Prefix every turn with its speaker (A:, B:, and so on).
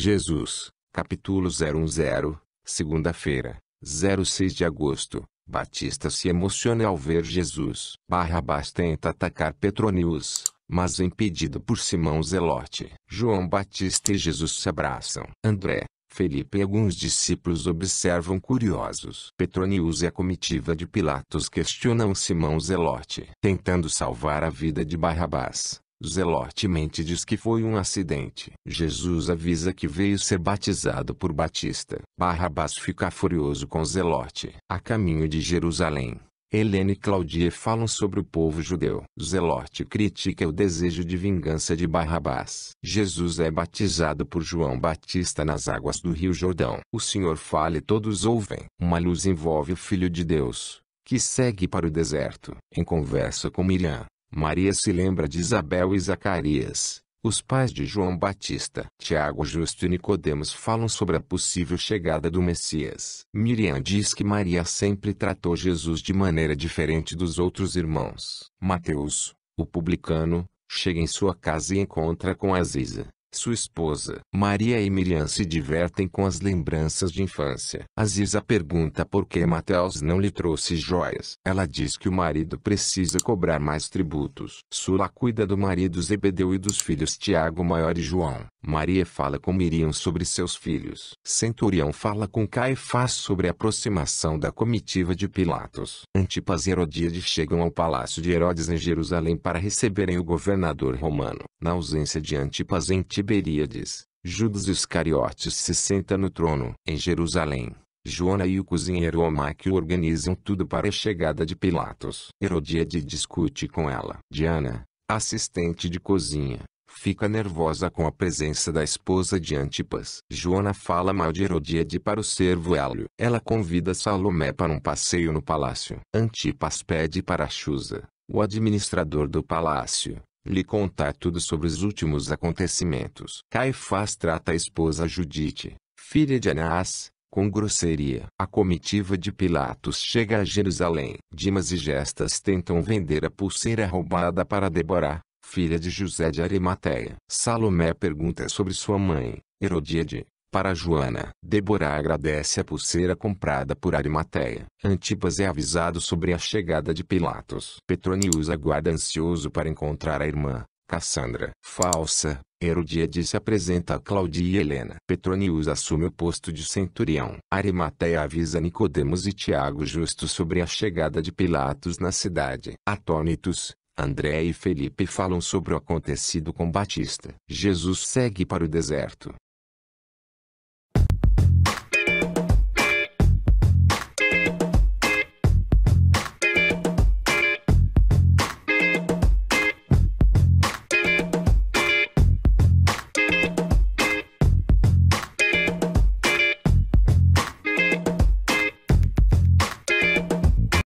A: Jesus, capítulo 010, segunda-feira, 06 de agosto. Batista se emociona ao ver Jesus. Barrabás tenta atacar Petronius, mas é impedido por Simão Zelote. João Batista e Jesus se abraçam. André, Felipe e alguns discípulos observam curiosos. Petronius e a comitiva de Pilatos questionam Simão Zelote, tentando salvar a vida de Barrabás. Zelotemente diz que foi um acidente. Jesus avisa que veio ser batizado por Batista. Barrabás fica furioso com Zelote. A caminho de Jerusalém, Helene e Claudia falam sobre o povo judeu. Zelote critica o desejo de vingança de Barrabás. Jesus é batizado por João Batista nas águas do Rio Jordão. O Senhor fala e todos ouvem. Uma luz envolve o Filho de Deus, que segue para o deserto. Em conversa com Miriam, Maria se lembra de Isabel e Zacarias. Os pais de João Batista, Tiago Justo e Nicodemos falam sobre a possível chegada do Messias. Miriam diz que Maria sempre tratou Jesus de maneira diferente dos outros irmãos. Mateus, o publicano, chega em sua casa e encontra com Aziza. Sua esposa, Maria e Miriam se divertem com as lembranças de infância. Aziza pergunta por que Mateus não lhe trouxe joias. Ela diz que o marido precisa cobrar mais tributos. Sula cuida do marido Zebedeu e dos filhos Tiago Maior e João. Maria fala com Miriam sobre seus filhos. Centurião fala com Caifás sobre a aproximação da comitiva de Pilatos. Antipas e Herodíade chegam ao palácio de Herodes em Jerusalém para receberem o governador romano. Na ausência de Antipas em Tiberíades, Judas Iscariotes se senta no trono. Em Jerusalém, Joana e o cozinheiro Omáquio organizam tudo para a chegada de Pilatos. Herodíade discute com ela. Diana, assistente de cozinha, fica nervosa com a presença da esposa de Antipas. Joana fala mal de Herodíade para o servo Hélio. Ela convida Salomé para um passeio no palácio. Antipas pede para Chusa, o administrador do palácio, lhe contar tudo sobre os últimos acontecimentos. Caifás trata a esposa Judite, filha de Anás, com grosseria. A comitiva de Pilatos chega a Jerusalém. Dimas e Gestas tentam vender a pulseira roubada para Deborah, filha de José de Arimateia. Salomé pergunta sobre sua mãe, Herodíade, para Joana, Débora agradece a pulseira comprada por Arimateia. Antipas é avisado sobre a chegada de Pilatos. Petronius aguarda ansioso para encontrar a irmã, Cassandra. Falsa, Herodíade se apresenta a Claudia e Helena. Petronius assume o posto de centurião. Arimateia avisa Nicodemos e Tiago Justo sobre a chegada de Pilatos na cidade. Atônitos, André e Felipe falam sobre o acontecido com Batista. Jesus segue para o deserto.